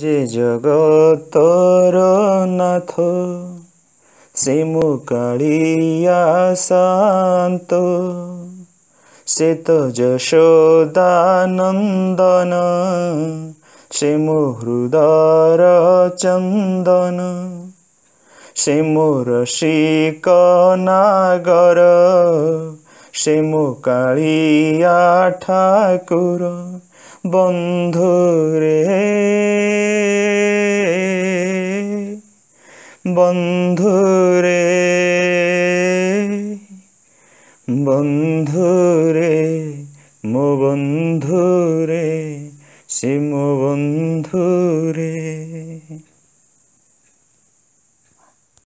ଯେ ଜଗତର ନାଥ ସେ ମୁ କାଳିଆ ଶାନ୍ତ ସେ ତ ଯଶୋଦାନନ୍ଦନ ସେ ମୋ ହୃଦର ଚନ୍ଦନ ସେ ମୋ ରସିକ ନାଗର ସେ ମୋ କାଳିଆ ଠାକୁର ବନ୍ଧୁରେ বন্ধুরে বন্ধুরে মো বন্ধুরে সে মো বন্ধুরে